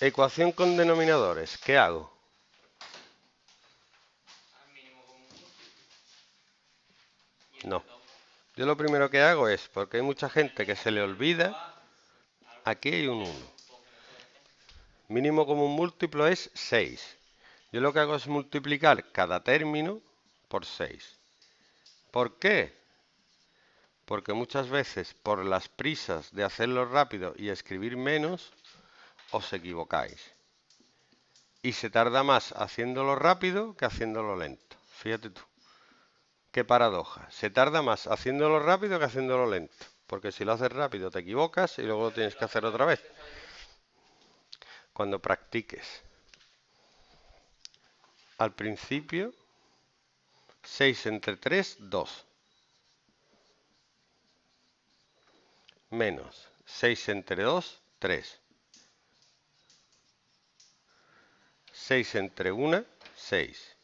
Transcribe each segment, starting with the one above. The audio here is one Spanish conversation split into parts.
Ecuación con denominadores. ¿Qué hago? No. Yo lo primero que hago es, porque hay mucha gente que se le olvida, aquí hay un 1. Mínimo común múltiplo es 6. Yo lo que hago es multiplicar cada término por 6. ¿Por qué? Porque muchas veces por las prisas de hacerlo rápido y escribir menos, os equivocáis. Y se tarda más haciéndolo rápido que haciéndolo lento. Fíjate tú. Qué paradoja. Se tarda más haciéndolo rápido que haciéndolo lento. Porque si lo haces rápido te equivocas y luego lo tienes que hacer otra vez. Cuando practiques. Al principio, 6 entre 3, 2. Menos 6 entre 2, 3. 6 entre 1, 6.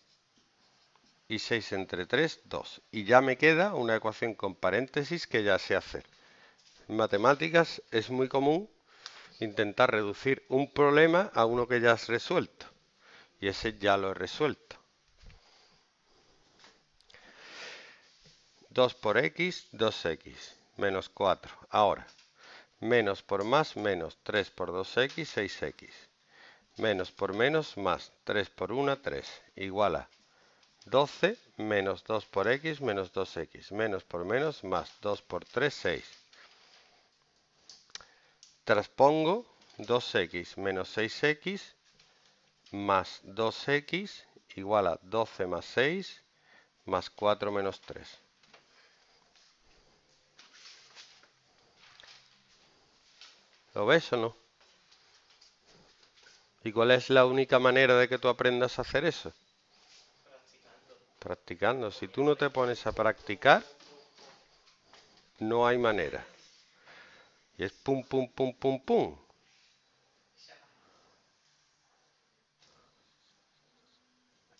Y 6 entre 3, 2. Y ya me queda una ecuación con paréntesis que ya sé hacer. En matemáticas es muy común intentar reducir un problema a uno que ya has resuelto. Y ese ya lo he resuelto. 2 por x, 2x, menos 4. Ahora, menos por más, menos 3 por 2x, 6x. Menos por menos más 3 por 1, 3. Igual a 12 menos 2 por x menos 2x. Menos por menos más 2 por 3, 6. Transpongo 2x menos 6x más 2x igual a 12 más 6 más 4 menos 3. ¿Lo ves o no? ¿Y cuál es la única manera de que tú aprendas a hacer eso? Practicando. Practicando. Si tú no te pones a practicar, no hay manera. Y es pum, pum, pum, pum, pum.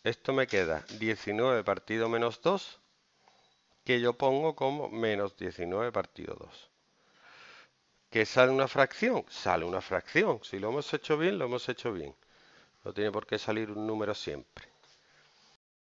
Esto me queda 19 partido menos 2, que yo pongo como menos 19 partido 2. ¿Que sale una fracción? Sale una fracción. Si lo hemos hecho bien, lo hemos hecho bien. No tiene por qué salir un número siempre.